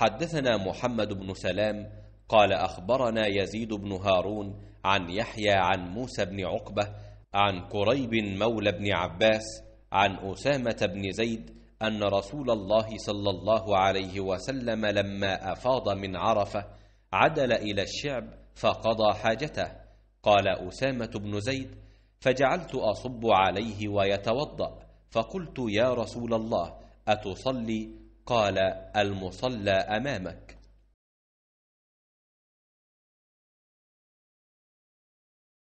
حدثنا محمد بن سلام قال أخبرنا يزيد بن هارون عن يحيى عن موسى بن عقبة عن كريب مولى بن عباس عن أسامة بن زيد أن رسول الله صلى الله عليه وسلم لما أفاض من عرفة عدل إلى الشعب فقضى حاجته قال أسامة بن زيد فجعلت أصب عليه ويتوضأ فقلت يا رسول الله أتصلي قال المصلى أمامك